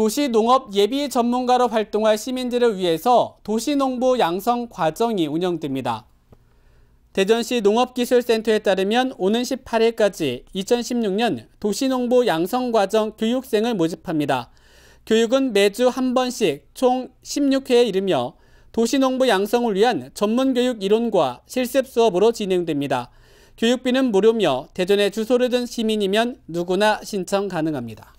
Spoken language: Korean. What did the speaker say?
도시농업 예비 전문가로 활동할 시민들을 위해서 도시농부 양성 과정이 운영됩니다. 대전시 농업기술센터에 따르면 오는 18일까지 2016년 도시농부 양성과정 교육생을 모집합니다. 교육은 매주 한 번씩 총 16회에 이르며 도시농부 양성을 위한 전문교육 이론과 실습 수업으로 진행됩니다. 교육비는 무료며 대전에 주소를 든 시민이면 누구나 신청 가능합니다.